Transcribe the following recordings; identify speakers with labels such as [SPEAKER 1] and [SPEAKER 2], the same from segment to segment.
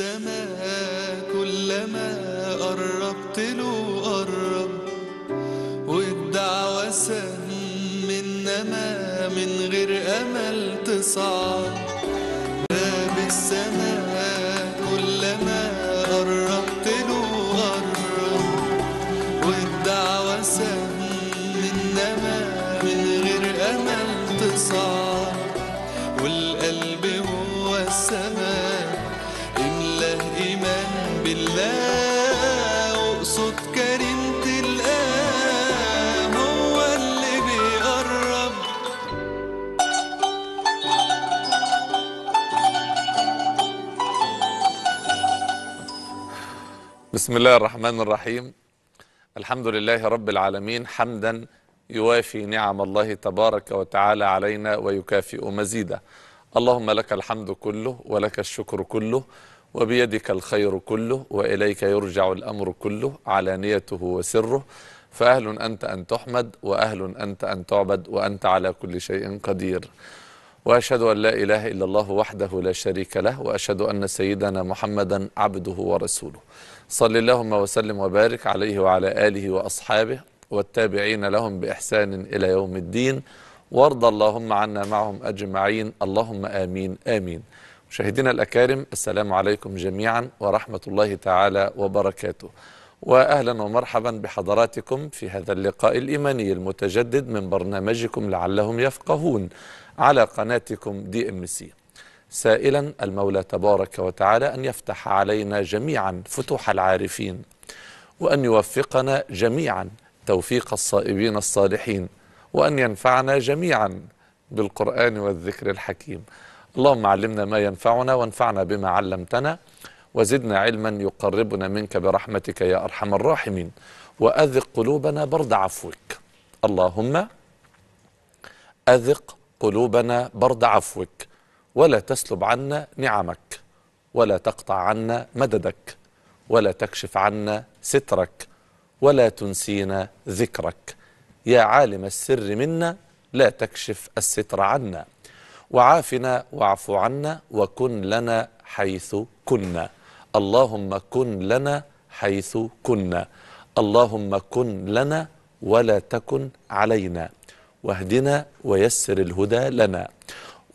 [SPEAKER 1] السماء كلما قربت له قرب والدعوة سهم إنما من غير أمل تصعد باب السماء كلما قربت له قرب والدعوة سهم إنما من غير أمل تصعد بالله اقصد هو اللي
[SPEAKER 2] بسم الله الرحمن الرحيم الحمد لله رب العالمين حمدا يوافي نعم الله تبارك وتعالى علينا ويكافئ مزيدا اللهم لك الحمد كله ولك الشكر كله وبيدك الخير كله وإليك يرجع الأمر كله علانيته وسره فأهل أنت أن تحمد وأهل أنت أن تعبد وأنت على كل شيء قدير وأشهد أن لا إله إلا الله وحده لا شريك له وأشهد أن سيدنا محمدا عبده ورسوله صل اللهم وسلم وبارك عليه وعلى آله وأصحابه والتابعين لهم بإحسان إلى يوم الدين وارض اللهم عنا معهم أجمعين اللهم آمين آمين مشاهدينا الأكارم السلام عليكم جميعا ورحمة الله تعالى وبركاته وأهلا ومرحبا بحضراتكم في هذا اللقاء الإيماني المتجدد من برنامجكم لعلهم يفقهون على قناتكم دي ام سي سائلا المولى تبارك وتعالى أن يفتح علينا جميعا فتوح العارفين وأن يوفقنا جميعا توفيق الصائبين الصالحين وأن ينفعنا جميعا بالقرآن والذكر الحكيم اللهم علمنا ما ينفعنا وانفعنا بما علمتنا وزدنا علما يقربنا منك برحمتك يا أرحم الراحمين وأذق قلوبنا برد عفوك اللهم أذق قلوبنا برد عفوك ولا تسلب عنا نعمك ولا تقطع عنا مددك ولا تكشف عنا سترك ولا تنسينا ذكرك يا عالم السر منا لا تكشف الستر عنا وعافنا واعف عنا وكن لنا حيث كنا اللهم كن لنا حيث كنا اللهم كن لنا ولا تكن علينا واهدنا ويسر الهدى لنا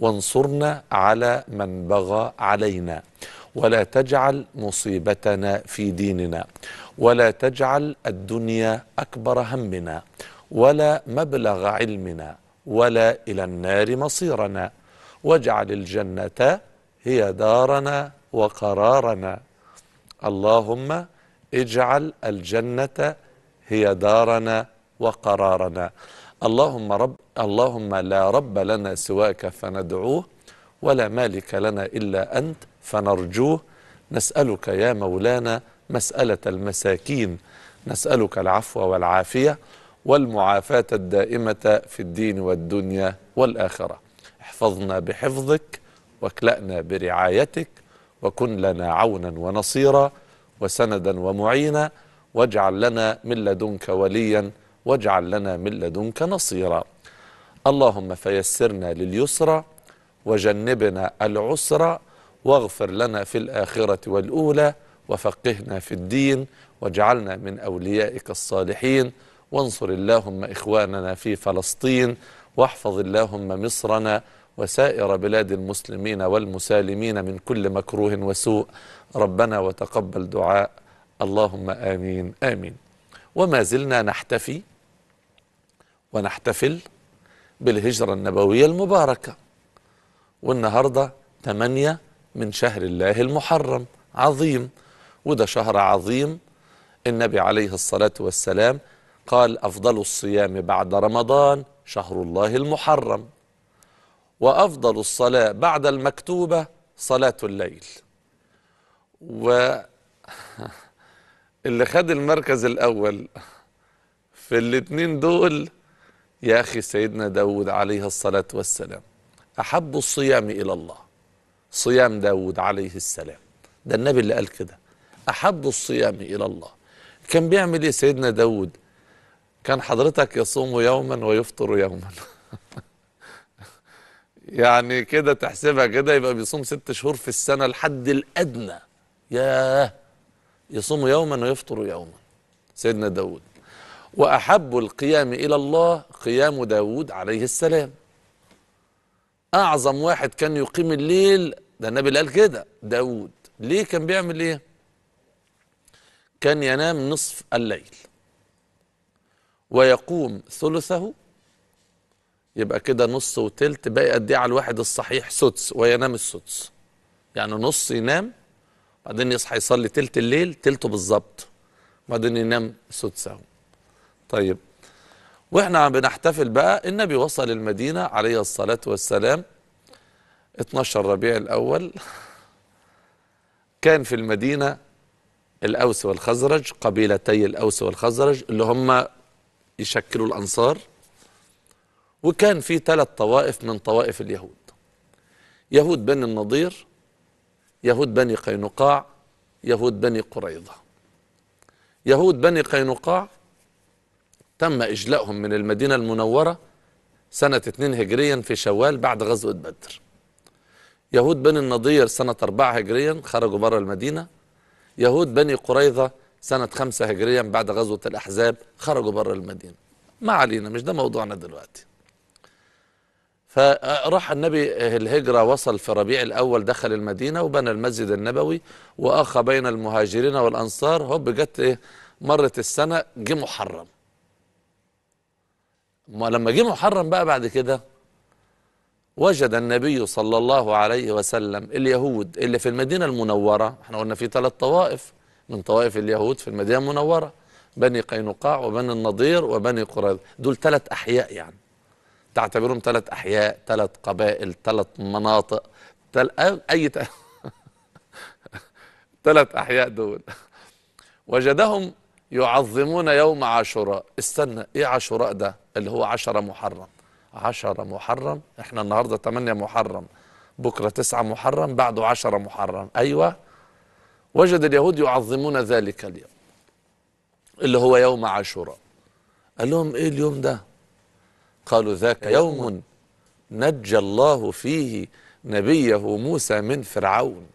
[SPEAKER 2] وانصرنا على من بغى علينا ولا تجعل مصيبتنا في ديننا ولا تجعل الدنيا أكبر همنا ولا مبلغ علمنا ولا إلى النار مصيرنا واجعل الجنة هي دارنا وقرارنا اللهم اجعل الجنة هي دارنا وقرارنا اللهم رب اللهم لا رب لنا سواك فندعوه ولا مالك لنا إلا أنت فنرجوه نسألك يا مولانا مسألة المساكين نسألك العفو والعافية والمعافاة الدائمة في الدين والدنيا والآخرة احفظنا بحفظك واكلأنا برعايتك وكن لنا عونا ونصيرا وسندا ومعينا واجعل لنا من لدنك وليا واجعل لنا من لدنك نصيرا اللهم فيسرنا لليسرى وجنبنا العسرى واغفر لنا في الآخرة والأولى وفقهنا في الدين واجعلنا من أوليائك الصالحين وانصر اللهم إخواننا في فلسطين واحفظ اللهم مصرنا وسائر بلاد المسلمين والمسالمين من كل مكروه وسوء ربنا وتقبل دعاء اللهم آمين آمين وما زلنا نحتفي ونحتفل بالهجرة النبوية المباركة والنهاردة 8 من شهر الله المحرم عظيم وده شهر عظيم النبي عليه الصلاة والسلام قال أفضل الصيام بعد رمضان شهر الله المحرم وأفضل الصلاة بعد المكتوبة صلاة الليل و اللي خد المركز الأول في الاتنين دول يا أخي سيدنا داود عليه الصلاة والسلام أحب الصيام إلى الله صيام داود عليه السلام ده النبي اللي قال كده أحب الصيام إلى الله كان بيعمل إيه سيدنا داود كان حضرتك يصوم يوما ويفطر يوما يعني كده تحسبها كده يبقى بيصوم ست شهور في السنة الحد الأدنى ياه يصوم يوما ويفطر يوما سيدنا داود وأحب القيام إلى الله قيام داود عليه السلام أعظم واحد كان يقيم الليل ده النبي قال كده داود ليه كان بيعمل إيه كان ينام نصف الليل ويقوم ثلثه يبقى كده نص وتلت باقي قد ايه على الواحد الصحيح سدس وينام السدس يعني نص ينام بعدين يصحى يصلي تلت الليل تلته بالظبط وبعدين ينام سدس اهو طيب واحنا عم بنحتفل بقى النبي وصل المدينه عليه الصلاه والسلام 12 ربيع الاول كان في المدينه الاوس والخزرج قبيلتي الاوس والخزرج اللي هم يشكلوا الانصار وكان في ثلاث طوائف من طوائف اليهود يهود بني النضير يهود بني قينقاع يهود بني قريظة يهود بني قينقاع تم إجلائهم من المدينة المنورة سنة 2 هجريا في شوال بعد غزوة بدر يهود بني النضير سنة 4 هجريا خرجوا بره المدينة يهود بني قريظة سنة 5 هجريا بعد غزوة الأحزاب خرجوا بره المدينة ما علينا مش ده موضوعنا دلوقتي فراح النبي الهجرة وصل في ربيع الأول دخل المدينة وبنى المسجد النبوي وأخى بين المهاجرين والأنصار هوب جت إيه مرت السنة جه محرم لما جه محرم بقى بعد كده وجد النبي صلى الله عليه وسلم اليهود اللي في المدينة المنورة احنا قلنا في ثلاث طوائف من طوائف اليهود في المدينة المنورة بني قينقاع وبني النضير وبني قريظة دول ثلاث أحياء يعني تعتبرهم ثلاث أحياء ثلاث قبائل ثلاث مناطق تل... أي ثلاث أحياء دول وجدهم يعظمون يوم عاشوراء استنى إيه عاشوراء ده اللي هو عشرة محرم عشرة محرم إحنا النهاردة 8 محرم بكرة 9 محرم بعده 10 محرم أيوة وجد اليهود يعظمون ذلك اليوم اللي هو يوم عاشوراء قال لهم ايه اليوم ده قالوا ذاك أيوة. يوم نجى الله فيه نبيه موسى من فرعون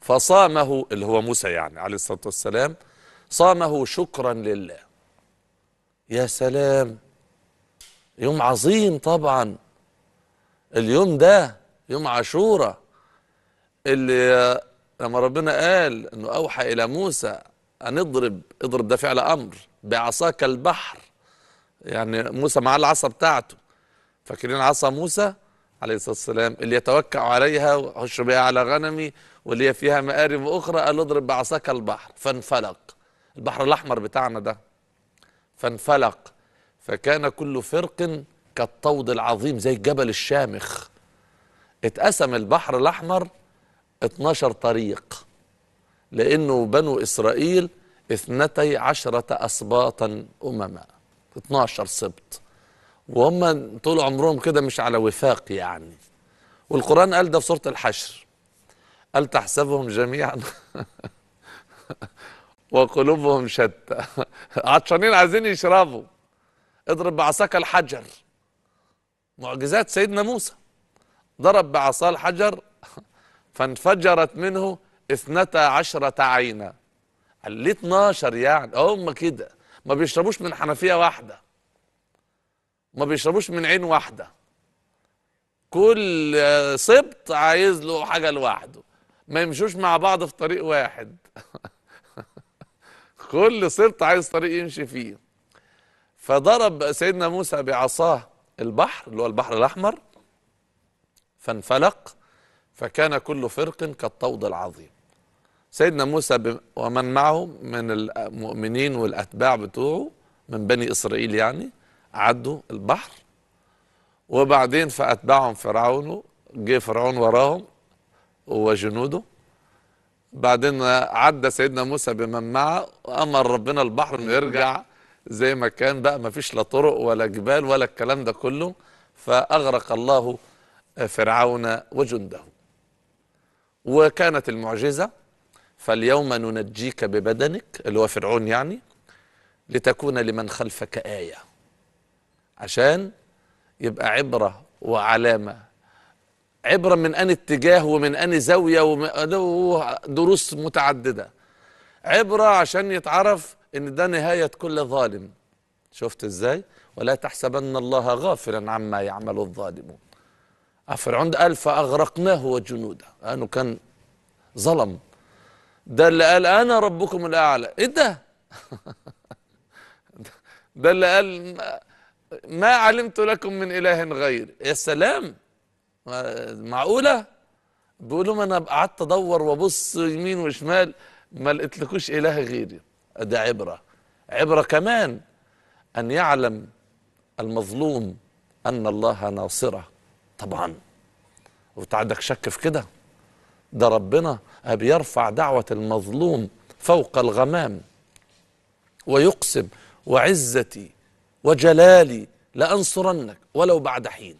[SPEAKER 2] فصامه اللي هو موسى يعني عليه الصلاة والسلام صامه شكرا لله يا سلام يوم عظيم طبعا اليوم ده يوم عاشوره اللي لما ربنا قال انه اوحى الى موسى ان اضرب اضرب ده فعل امر بعصاك البحر يعني موسى معاه العصا بتاعته فاكرين عصا موسى عليه الصلاه والسلام اللي يتوكع عليها وحش بها على غنمي واللي فيها مآرب اخرى قال اضرب بعصاك البحر فانفلق البحر الاحمر بتاعنا ده فانفلق فكان كل فرق كالطود العظيم زي الجبل الشامخ اتقسم البحر الاحمر 12 طريق لانه بنو اسرائيل اثنتي عشره اسباطا امما 12 سبط وهم طول عمرهم كده مش على وفاق يعني والقرآن قال ده في سورة الحشر قال تحسبهم جميعا وقلوبهم شتى عطشانين عايزين يشربوا اضرب بعصاك الحجر معجزات سيدنا موسى ضرب بعصاه الحجر فانفجرت منه اثنتا عشرة عينا قال ليه 12 يعني هم كده ما بيشربوش من حنفيه واحده ما بيشربوش من عين واحده كل سبط عايز له حاجه لوحده ما يمشوش مع بعض في طريق واحد كل سبط عايز طريق يمشي فيه فضرب سيدنا موسى بعصاه البحر اللي هو البحر الاحمر فانفلق فكان كل فرق كالطود العظيم سيدنا موسى ومن معه من المؤمنين والأتباع بتوعه من بني إسرائيل يعني عدوا البحر وبعدين فأتبعهم فرعون جه فرعون وراهم وجنوده بعدين عدى سيدنا موسى بمن معه وأمر ربنا البحر إنه يرجع زي ما كان بقى ما فيش لا طرق ولا جبال ولا الكلام ده كله فأغرق الله فرعون وجنده وكانت المعجزة فاليوم ننجيك ببدنك اللي هو فرعون يعني لتكون لمن خلفك آية عشان يبقى عبرة وعلامة عبرة من أن اتجاه ومن أن زاوية ودروس متعددة عبرة عشان يتعرف ان ده نهاية كل ظالم شفت ازاي ولا تحسبن الله غافلا عما يعمل الظالمون فرعون قال فأغرقناه وجنوده لأنه كان ظلم ده اللي قال انا ربكم الاعلى ايه ده ده اللي قال ما علمت لكم من اله غير يا سلام معقوله بيقول لهم انا قعدت ادور وابص يمين وشمال ما لقيتلكوش اله غيري ده عبره عبره كمان ان يعلم المظلوم ان الله ناصره طبعا وانت عندك شك في كده ده ربنا أبي يرفع دعوة المظلوم فوق الغمام ويقسم وعزتي وجلالي لأنصرنك ولو بعد حين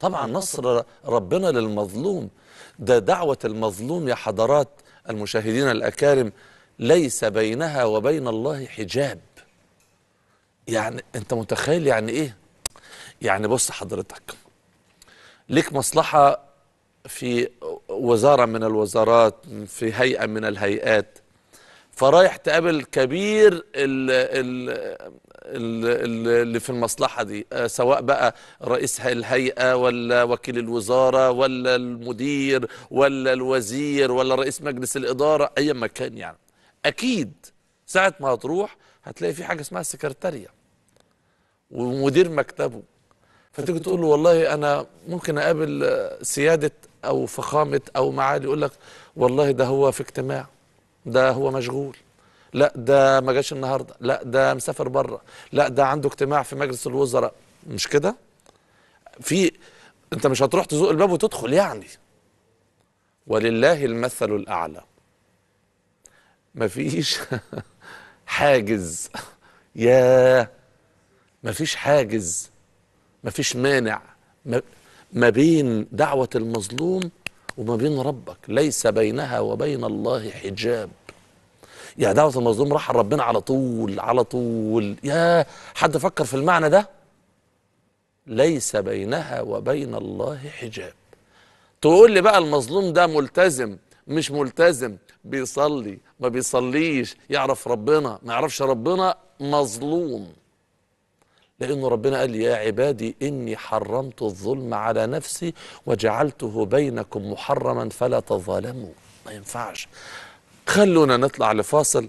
[SPEAKER 2] طبعا نعم، نصر ربنا للمظلوم ده دعوة المظلوم يا حضرات المشاهدين الأكارم ليس بينها وبين الله حجاب يعني أنت متخيل يعني إيه يعني بص حضرتك ليك مصلحة في وزارة من الوزارات في هيئة من الهيئات فرايح تقابل كبير الـ الـ اللي في المصلحة دي سواء بقى رئيس الهيئة ولا وكيل الوزارة ولا المدير ولا الوزير ولا رئيس مجلس الإدارة أي ما كان يعني أكيد ساعة ما هتروح هتلاقي في حاجة اسمها السكرتارية ومدير مكتبه فتيجي تقول له والله انا ممكن اقابل سياده او فخامه او معالي يقول لك والله ده هو في اجتماع ده هو مشغول لا ده ما جاش النهارده لا ده مسافر بره لا ده عنده اجتماع في مجلس الوزراء مش كده في انت مش هتروح تزوق الباب وتدخل يعني ولله المثل الاعلى مفيش حاجز ياه مفيش حاجز ما فيش مانع ما بين دعوة المظلوم وما بين ربك ليس بينها وبين الله حجاب يا دعوة المظلوم راح ربنا على طول على طول يا حد فكر في المعنى ده ليس بينها وبين الله حجاب تقول لي بقى المظلوم ده ملتزم مش ملتزم بيصلي ما بيصليش يعرف ربنا ما يعرفش ربنا مظلوم لأنه ربنا قال يا عبادي إني حرمت الظلم على نفسي وجعلته بينكم محرما فلا تظالموا ما ينفعش خلونا نطلع لفاصل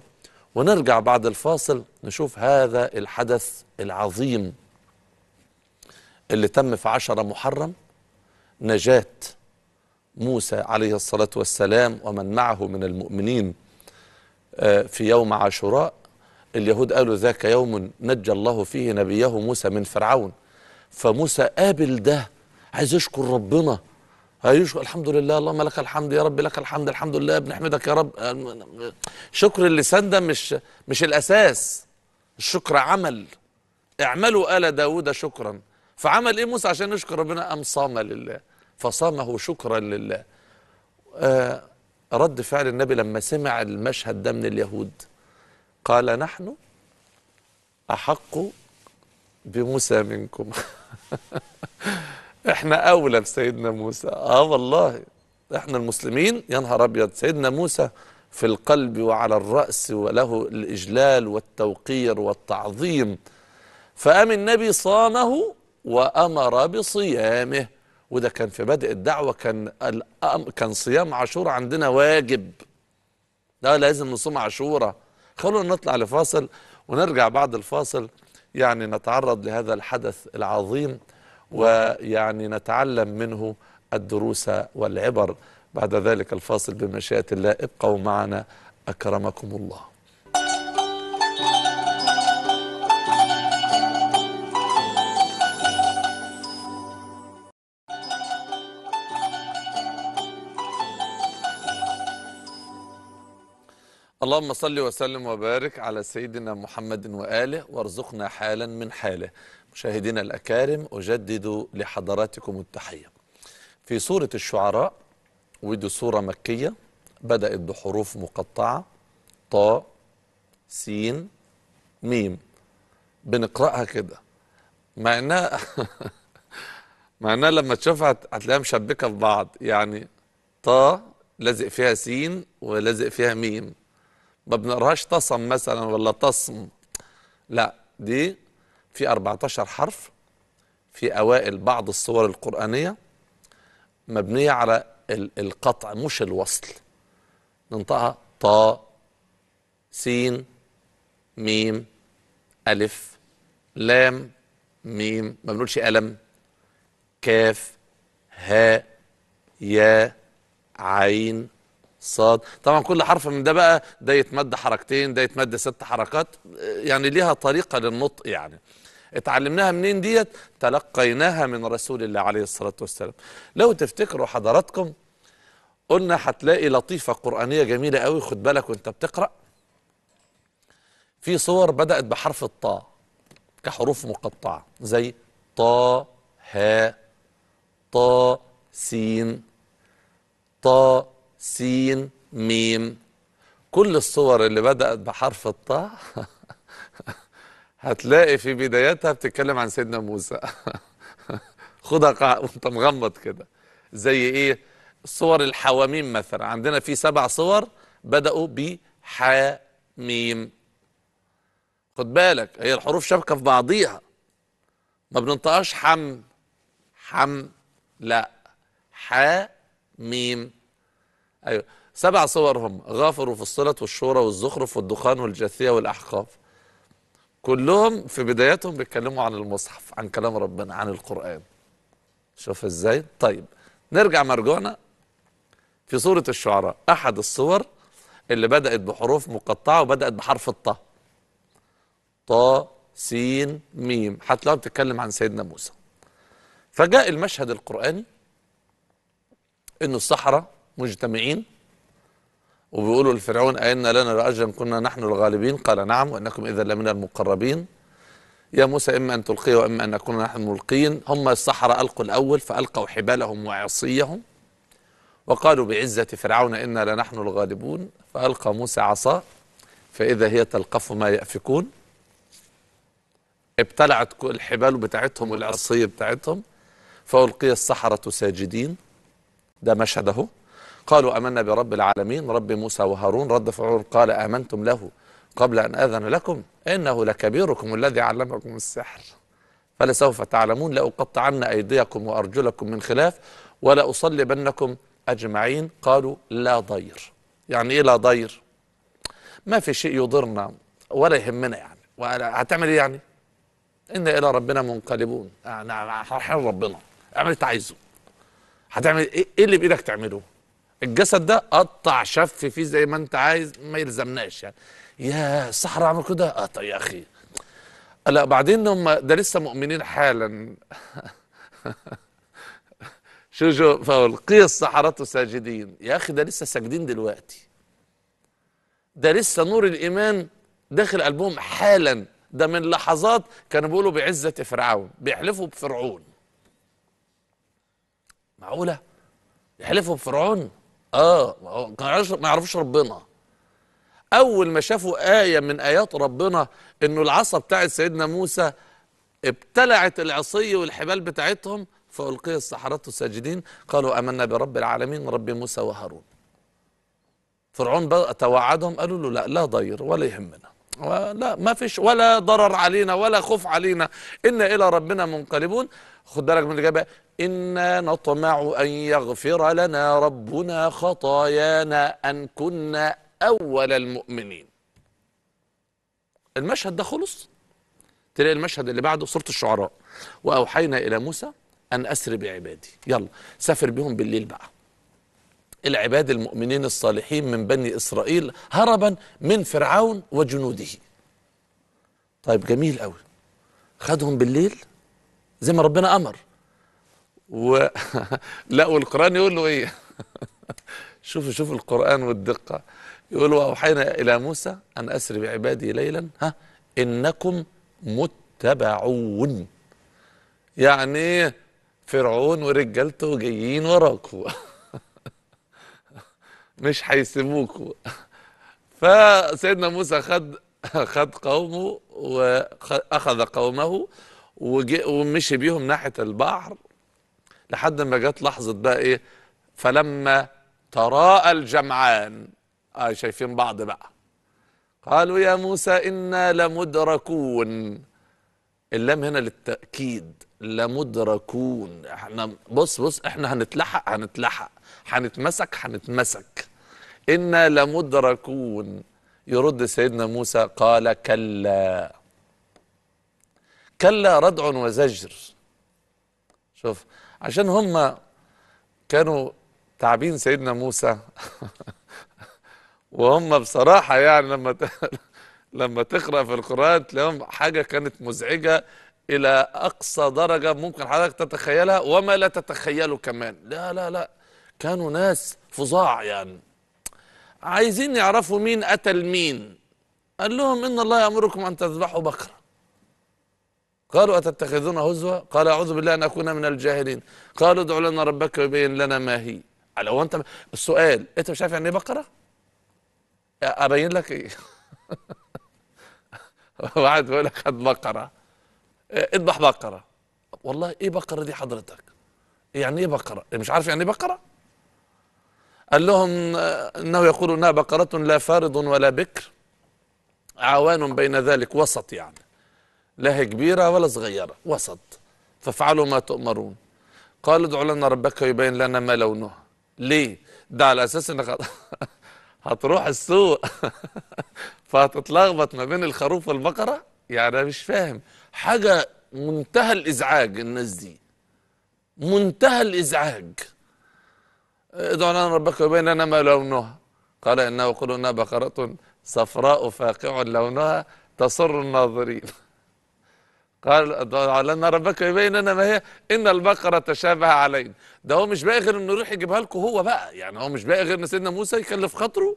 [SPEAKER 2] ونرجع بعد الفاصل نشوف هذا الحدث العظيم اللي تم في عشرة محرم نجاة موسى عليه الصلاة والسلام ومن معه من المؤمنين آه، في يوم عاشوراء اليهود قالوا ذاك يوم نجى الله فيه نبيه موسى من فرعون فموسى قابل ده عايز يشكر ربنا هيشكر الحمد لله اللهم لك الحمد يا رب لك الحمد الحمد لله بنحمدك يا رب شكر اللسان ده مش مش الاساس الشكر عمل اعملوا ال داوود شكرا فعمل ايه موسى عشان يشكر ربنا قام صام لله فصامه شكرا لله آه رد فعل النبي لما سمع المشهد ده من اليهود قال نحن أحق بموسى منكم احنا أولى بسيدنا موسى آه والله احنا المسلمين يا نهار أبيض سيدنا موسى في القلب وعلى الرأس وله الإجلال والتوقير والتعظيم فام النبي صامه وأمر بصيامه وده كان في بدء الدعوة كان كان صيام عاشوراء عندنا واجب ده لازم نصوم عاشوراء خلونا نطلع لفاصل ونرجع بعد الفاصل يعني نتعرض لهذا الحدث العظيم ويعني نتعلم منه الدروس والعبر بعد ذلك الفاصل بمشيئة الله ابقوا معنا أكرمكم الله اللهم صل وسلم وبارك على سيدنا محمد وآله وارزقنا حالا من حاله مشاهدينا الأكارم أجدد لحضراتكم التحية في سورة الشعراء ودي سورة مكية بدأت بحروف مقطعة طا سين ميم بنقرأها كده مع انها مع انها لما تشوفها هتلاقيها مشبكة في بعض يعني طا لازق فيها سين ولازق فيها ميم ما بنقراهاش طسم مثلا ولا طسم لا دي في 14 حرف في اوائل بعض الصور القرانيه مبنيه على القطع مش الوصل ننطقها طا سين ميم ألف لام ميم ما بنقولش ألم كاف ها يا عين صاد طبعا كل حرف من ده بقى ده يتمد حركتين ده يتمد ست حركات يعني ليها طريقة للنطق يعني اتعلمناها منين ديت تلقيناها من رسول الله عليه الصلاة والسلام لو تفتكروا حضراتكم قلنا هتلاقي لطيفة قرآنية جميلة قوي خد بالك وانت بتقرأ في صور بدأت بحرف الطاء كحروف مقطعة زي طا ها طا سين طا س م كل الصور اللي بدأت بحرف الطاء هتلاقي في بدايتها بتتكلم عن سيدنا موسى خدها وانت مغمض كده زي ايه صور الحواميم مثلا عندنا في سبع صور بدأوا بحاميم خد بالك هي الحروف شبكة في بعضيها ما بننطقاش حم حم لا ح ميم أيوة سبع صور هم غافر وفصلت والشورى والزخرف والدخان والجاثية والأحقاف كلهم في بداياتهم بيتكلموا عن المصحف عن كلام ربنا عن القرآن شوف ازاي طيب نرجع مرجوعنا في سورة الشعراء أحد الصور اللي بدأت بحروف مقطعة وبدأت بحرف الطا طا سين ميم هتلاقيها بتتكلم عن سيدنا موسى فجاء المشهد القرآني انه الصحراء مجتمعين وبيقولوا لفرعون أئن لنا لأجرا كنا نحن الغالبين قال نعم وإنكم إذا لمن المقربين يا موسى إما أن تلقي وإما أن نكون نحن ملقين هم السحرة ألقوا الأول فألقوا حبالهم وعصيهم وقالوا بعزة فرعون إنا لنحن الغالبون فألقى موسى عصاه فإذا هي تلقف ما يأفكون ابتلعت الحبال بتاعتهم والعصية بتاعتهم فألقي السحرة ساجدين ده مشهد اهو قالوا آمنا برب العالمين رب موسى وهارون رد فرعون قال آمنتم له قبل أن أذن لكم إنه لكبيركم الذي علمكم السحر فلسوف تعلمون لأقطعن أيديكم وأرجلكم من خلاف ولأصلبنكم أجمعين قالوا لا ضير يعني إيه لا ضير ما في شيء يضرنا ولا يهمنا يعني هتعمل إيه يعني إنا إلى ربنا منقلبون يعني رايحين ربنا اعمل اللي عايزه هتعمل إيه؟, إيه اللي بإيدك تعمله الجسد ده قطع شف فيه زي ما انت عايز ما يلزمناش يعني يا الصحراء عمل كده اه طيب يا اخي لا بعدين هم ده لسه مؤمنين حالا شو شو فألقي الصحراء ساجدين يا أخي ده لسه ساجدين دلوقتي ده لسه نور الإيمان داخل قلبهم حالا ده من لحظات كانوا بيقولوا بعزة فرعون بيحلفوا بفرعون معقولة يحلفوا بفرعون اه ما يعرفوش ربنا اول ما شافوا ايه من ايات ربنا انه العصا بتاعت سيدنا موسى ابتلعت العصي والحبال بتاعتهم فالقي السحرة ساجدين قالوا امنا برب العالمين رب موسى وهارون فرعون بقى توعدهم قالوا له لا لا ضير ولا يهمنا آه، لا ما فيش ولا ضرر علينا ولا خوف علينا إنا إلى ربنا منقلبون خد بالك من الإجابة إنا نطمع أن يغفر لنا ربنا خطايانا أن كنا أول المؤمنين المشهد ده خلص تلاقي المشهد اللي بعده سورة الشعراء وأوحينا إلى موسى أن أسر بعبادي يلا سافر بهم بالليل بقى العباد المؤمنين الصالحين من بني إسرائيل هربا من فرعون وجنوده طيب جميل قوي خدهم بالليل زي ما ربنا أمر و لا والقران يقول له إيه شوفوا شوفوا القرآن والدقة يقول وأوحينا إلى موسى أن أسر بعبادي ليلا ها إنكم متبعون يعني فرعون ورجالته جايين وراكوا مش هيسيبوكوا فسيدنا موسى خد خد قومه واخذ قومه ومشي بيهم ناحيه البحر لحد ما جت لحظه بقى ايه فلما تراءى الجمعان آه شايفين بعض بقى قالوا يا موسى انا لمدركون اللام هنا للتاكيد لمدركون احنا بص بص احنا هنتلحق هنتلحق هنتمسك هنتمسك إنا لمدركون يرد سيدنا موسى قال كلا كلا ردع وزجر شوف عشان هم كانوا تعبين سيدنا موسى وهم بصراحة يعني لما لما تقرأ في القرآن تلاقيهم حاجة كانت مزعجة إلى أقصى درجة ممكن حضرتك تتخيلها وما لا تتخيله كمان لا لا لا كانوا ناس فظاع يعني عايزين يعرفوا مين قتل مين قال لهم إن الله يأمركم أن تذبحوا بكرة قالوا أتتخذون هزوا قال أعوذ بالله أن أكون من الجاهلين قالوا ادع لنا ربك يبين لنا ما هي على هو أنت السؤال أنت مش عارف يعني إيه بقرة؟ أبين لك إيه؟ واحد بيقول لك هات بقرة اذبح بقرة والله إيه بقرة دي حضرتك؟ يعني إيه بقرة؟ مش عارف يعني إيه بقرة؟ قال لهم آه، انه يقول انها بقره لا فارض ولا بكر عوان بين ذلك وسط يعني لا هي كبيره ولا صغيره وسط فافعلوا ما تؤمرون قالوا ادعوا لنا ربك يبين لنا ما لونه ليه ده على اساس انك هتروح السوق فهتتلخبط ما بين الخروف والبقره يعني مش فاهم حاجه منتهى الازعاج الناس دي منتهى الازعاج ادع لنا ربك لنا ما لونها قال إنه انها بقرة صفراء فاقع لونها تسر الناظرين قال ادع لنا ربك لنا ما هي إن البقرة تشابه علينا ده هو مش باقي غير إنه يروح يجيبها لكم هو بقى يعني هو مش باقي غير إن سيدنا موسى يكلف خاطره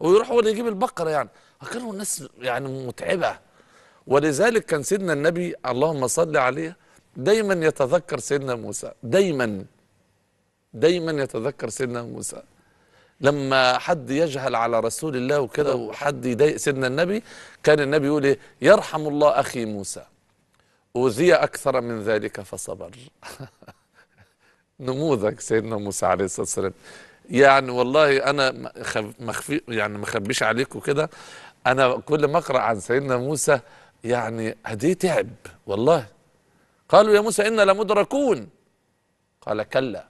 [SPEAKER 2] ويروح هو اللي يجيب البقرة يعني كانوا الناس يعني متعبة ولذلك كان سيدنا النبي اللهم صل عليه دايما يتذكر سيدنا موسى دايما دايما يتذكر سيدنا موسى لما حد يجهل على رسول الله وكده وحد يضايق سيدنا النبي كان النبي يقول ايه يرحم الله اخي موسى اوذي اكثر من ذلك فصبر نموذج سيدنا موسى عليه الصلاه والسلام يعني والله انا مخفي يعني مخبيش عليكم كده انا كل ما اقرا عن سيدنا موسى يعني هديه تعب والله قالوا يا موسى انا لمدركون قال كلا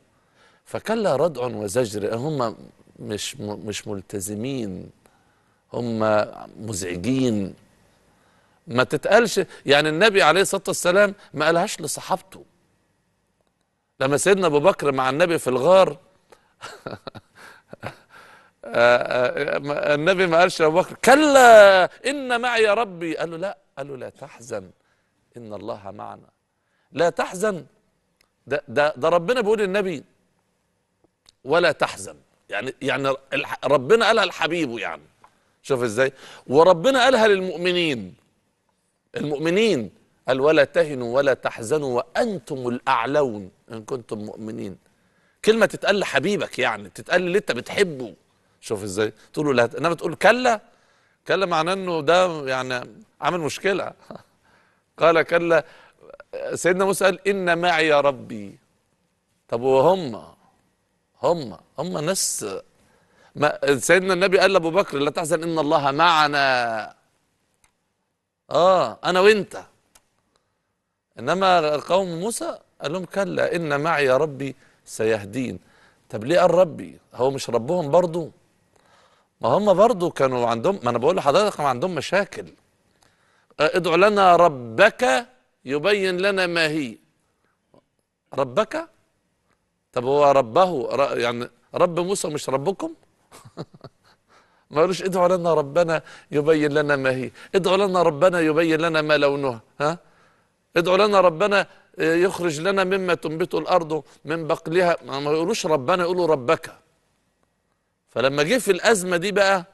[SPEAKER 2] فكلا ردع وزجر هم مش مش ملتزمين هم مزعجين ما تتقالش يعني النبي عليه الصلاه والسلام ما قالهاش لصحابته لما سيدنا ابو بكر مع النبي في الغار آه، آه، النبي ما قالش لابو بكر كلا ان معي ربي قال له لا قال له لا تحزن ان الله معنا لا تحزن ده ده, ده ربنا بيقول للنبي ولا تحزن يعني يعني ربنا قالها لحبيبه يعني شوف ازاي وربنا قالها للمؤمنين المؤمنين قال ولا تهنوا ولا تحزنوا وانتم الاعلون ان كنتم مؤمنين كلمه تتقال لحبيبك يعني تتقال اللي انت بتحبه شوف ازاي تقول له لا انما تقول كلا كلا معناه انه ده يعني عامل مشكله قال كلا سيدنا موسى قال ان معي ربي طب وهم هم هم ناس ما سيدنا النبي قال لابو بكر لا تحزن ان الله معنا اه انا وانت انما قوم موسى قال لهم كلا ان معي ربي سيهدين طب ليه قال ربي هو مش ربهم برضو ما هم برضو كانوا عندهم ما انا بقول لحضرتك كانوا عندهم مشاكل آه، ادعو لنا ربك يبين لنا ما هي ربك طب هو ربه يعني رب موسى مش ربكم ما قالوش ادعوا لنا ربنا يبين لنا ما هي ادعوا لنا ربنا يبين لنا ما لونها ها ادعوا لنا ربنا يخرج لنا مما تنبت الارض من بقلها ما يقولوش ربنا يقولوا ربك فلما جه في الازمه دي بقى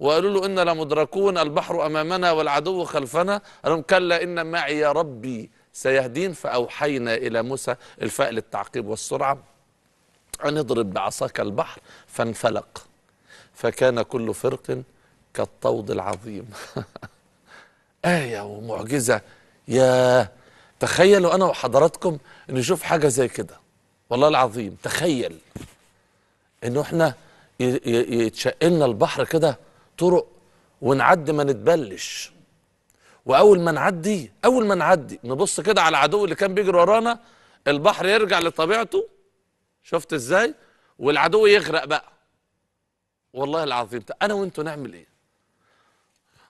[SPEAKER 2] وقالوا له انا لمدركون البحر امامنا والعدو خلفنا قال لهم كلا ان معي ربي سيهدين فاوحينا الى موسى الفأل التعقيب والسرعه أن اضرب بعصاك البحر فانفلق فكان كل فرق كالطود العظيم آية ومعجزة يا تخيلوا أنا وحضراتكم نشوف حاجة زي كده والله العظيم تخيل إنه إحنا يتشقلنا البحر كده طرق ونعدي ما نتبلش واول ما نعدي اول ما نعدي نبص كده على العدو اللي كان بيجري ورانا البحر يرجع لطبيعته شفت ازاي والعدو يغرق بقى والله العظيم انا وانتوا نعمل ايه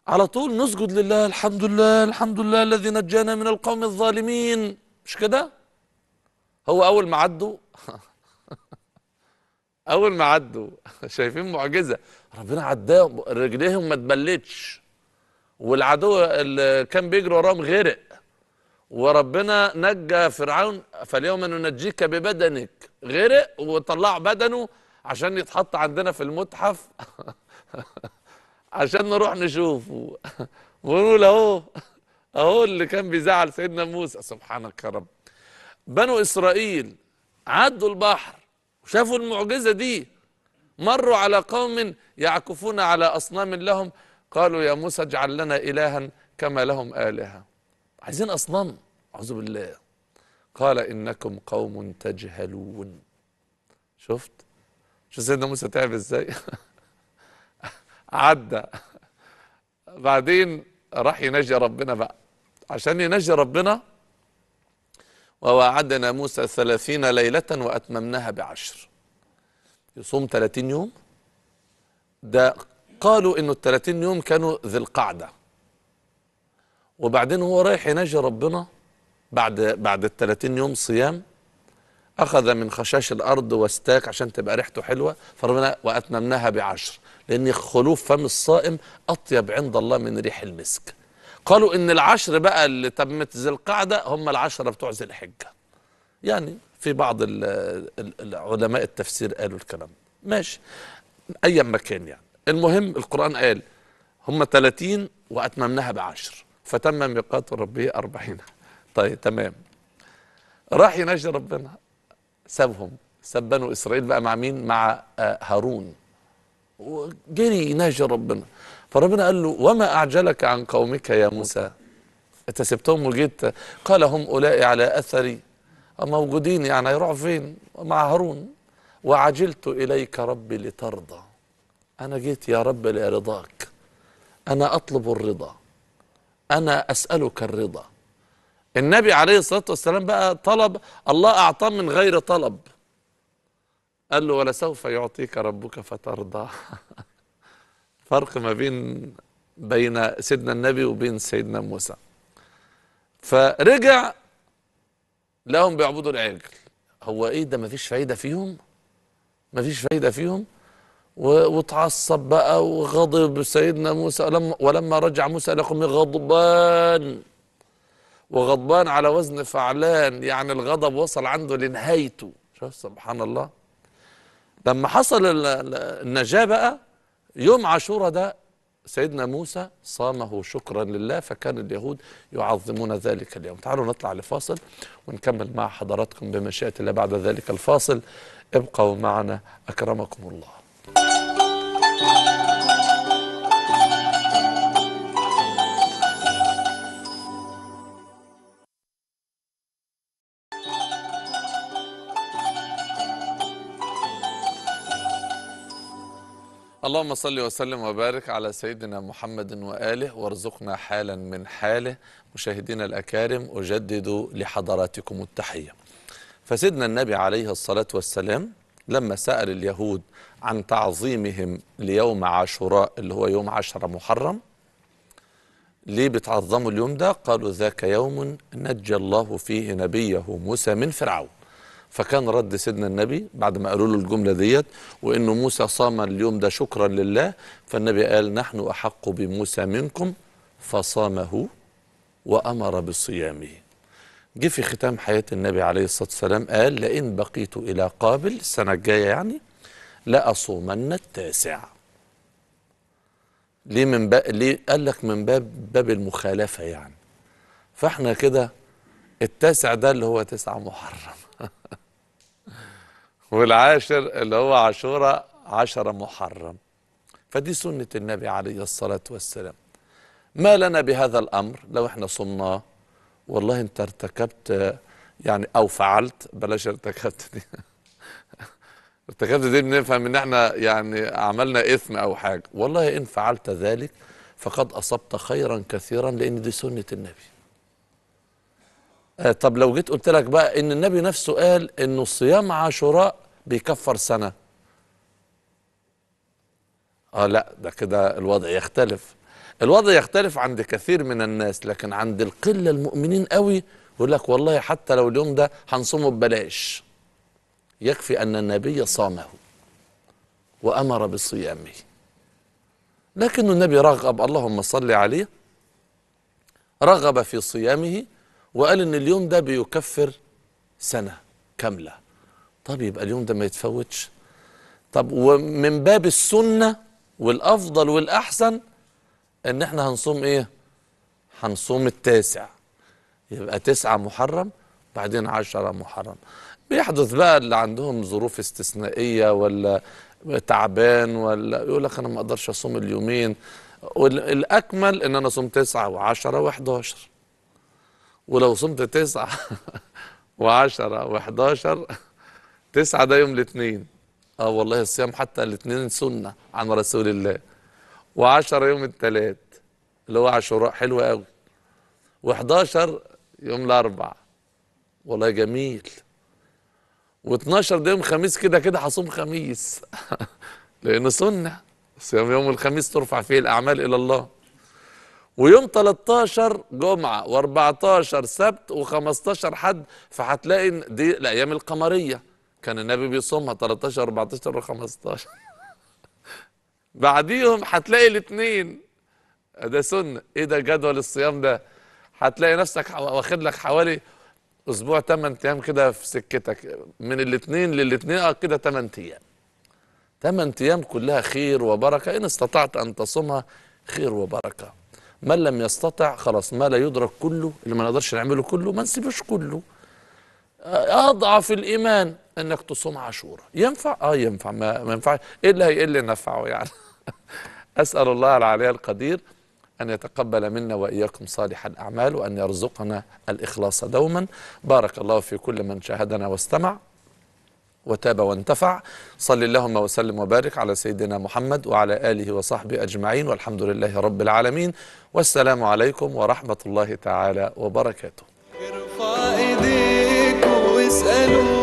[SPEAKER 2] على طول نسجد لله الحمد لله الحمد لله الذي نجانا من القوم الظالمين مش كده هو اول ما عدوا اول ما عدوا شايفين معجزه ربنا عداهم رجليهم ما تبلتش والعدو اللي كان بيجري وراهم غرق وربنا نجى فرعون فاليوم ننجيك ببدنك غرق وطلعوا بدنه عشان يتحط عندنا في المتحف عشان نروح نشوفه ونقول اهو اهو اللي كان بيزعل سيدنا موسى سبحانك يا رب بنو اسرائيل عدوا البحر وشافوا المعجزه دي مروا على قوم يعكفون على اصنام لهم قالوا يا موسى اجعل لنا الها كما لهم الهه عايزين أصنام أعوذ بالله قال إنكم قوم تجهلون شفت شو سيدنا موسى تعب إزاي عدى بعدين راح ينجي ربنا بقى عشان ينجي ربنا ووعدنا موسى ثلاثين ليلة وأتممناها بعشر يصوم 30 يوم ده قالوا انه ال 30 يوم كانوا ذي القعده وبعدين هو رايح يناجي ربنا بعد بعد ال 30 يوم صيام اخذ من خشاش الارض واستاك عشان تبقى ريحته حلوه فربنا واتممناها بعشر لان خلوف فم الصائم اطيب عند الله من ريح المسك قالوا ان العشر بقى اللي تمت ذي القعده هم العشره بتوع ذي الحجه يعني في بعض علماء التفسير قالوا الكلام ماشي ايا ما كان يعني المهم القران قال هم 30 واتممناها بعشر فتم ميقات ربه أربعين طيب تمام راح يناجي ربنا سابهم ساب بنو إسرائيل بقى مع مين مع آه، هارون وجري يناجي ربنا فربنا قال له وما أعجلك عن قومك يا موسى أنت سبتهم وجيت قال هم اولئي على أثري موجودين يعني هيروحوا فين مع هارون وعجلت إليك ربي لترضى أنا جيت يا رب لرضاك أنا أطلب الرضا أنا أسألك الرضا النبي عليه الصلاة والسلام بقى طلب الله أعطاه من غير طلب قال له ولسوف يعطيك ربك فترضى فرق ما بين بين سيدنا النبي وبين سيدنا موسى فرجع لهم بيعبدوا العجل هو ايه ده مفيش فايده فيهم مفيش فايده فيهم وتعصب بقى وغضب سيدنا موسى ولما, ولما رجع موسى إلى غضبان وغضبان على وزن فعلان يعني الغضب وصل عنده لنهايته شوف سبحان الله لما حصل النجاة بقى يوم عاشوراء ده سيدنا موسى صامه شكرا لله فكان اليهود يعظمون ذلك اليوم تعالوا نطلع لفاصل ونكمل مع حضراتكم بمشيئة الله بعد ذلك الفاصل ابقوا معنا أكرمكم الله اللهم صل وسلم وبارك على سيدنا محمد وآله وارزقنا حالا من حاله مشاهدينا الأكارم أجدد لحضراتكم التحية فسيدنا النبي عليه الصلاة والسلام لما سأل اليهود عن تعظيمهم ليوم عاشوراء اللي هو يوم عشر محرم ليه بتعظموا اليوم ده قالوا ذاك يوم نجى الله فيه نبيه موسى من فرعون فكان رد سيدنا النبي بعد ما قالوا له الجمله ديت وانه موسى صام اليوم ده شكرا لله فالنبي قال نحن احق بموسى منكم فصامه وامر بصيامه جه في ختام حياه النبي عليه الصلاه والسلام قال لئن بقيت الى قابل السنه الجايه يعني لاصومن التاسع ليه من باب ليه قال لك من باب باب المخالفه يعني فاحنا كده التاسع ده اللي هو تسعة محرم والعاشر اللي هو عاشورا عشرة محرم فدي سنة النبي عليه الصلاة والسلام ما لنا بهذا الأمر لو احنا صمناه والله انت ارتكبت يعني او فعلت بلاش ارتكبت دي ارتكبت دي بنفهم ان احنا يعني عملنا اثم او حاجه والله ان فعلت ذلك فقد اصبت خيرا كثيرا لان دي سنه النبي آه، طب لو جيت قلت لك بقى ان النبي نفسه قال انه صيام عاشوراء بيكفر سنه اه لا ده كده الوضع يختلف الوضع يختلف عند كثير من الناس لكن عند القله المؤمنين قوي يقول لك والله حتى لو اليوم ده هنصومه ببلاش يكفي ان النبي صامه وامر بصيامه لكن النبي رغب اللهم صل عليه رغب في صيامه وقال ان اليوم ده بيكفر سنه كامله طب يبقى اليوم ده ما يتفوتش طب ومن باب السنه والافضل والاحسن ان احنا هنصوم ايه هنصوم التاسع يبقى تسعة محرم بعدين عشرة محرم بيحدث بقى اللي عندهم ظروف استثنائية ولا تعبان ولا يقول لك أنا ما أقدرش أصوم اليومين الأكمل إن أنا أصوم تسعة وعشرة وحداشر ولو صمت تسعة وعشرة وحداشر تسعة ده يوم الاثنين اه والله الصيام حتى الاثنين سنة عن رسول الله وعشرة يوم الثلاث اللي هو عاشوراء حلو قوي و11 يوم الاربع والله جميل و12 ده يوم خميس كده كده هصوم خميس لانه سنه صيام يوم الخميس ترفع فيه الاعمال الى الله ويوم 13 جمعة و14 سبت و15 حد فهتلاقي دي الأيام القمرية كان النبي بيصومها 13 14 و15 بعديهم هتلاقي الاثنين ده سنة ايه ده جدول الصيام ده هتلاقي نفسك واخد لك حوالي اسبوع 8 ايام كده في سكتك من الاثنين للاثنين اه كده 8 ايام 8 ايام كلها خير وبركة ان استطعت ان تصومها خير وبركه من لم يستطع خلاص ما لا يدرك كله اللي ما نقدرش نعمله كله ما نسيبوش كله آه، اضعف الايمان انك تصوم عاشوراء ينفع اه ينفع ما, ما ينفع ايه اللي هيقل إيه نفعه يعني اسال الله العلي القدير أن يتقبل منا وإياكم صالح الأعمال وأن يرزقنا الإخلاص دوما بارك الله في كل من شاهدنا واستمع وتاب وانتفع صل اللهم وسلم وبارك على سيدنا محمد وعلى آله وصحبه أجمعين والحمد لله رب العالمين والسلام عليكم ورحمة الله تعالى
[SPEAKER 1] وبركاته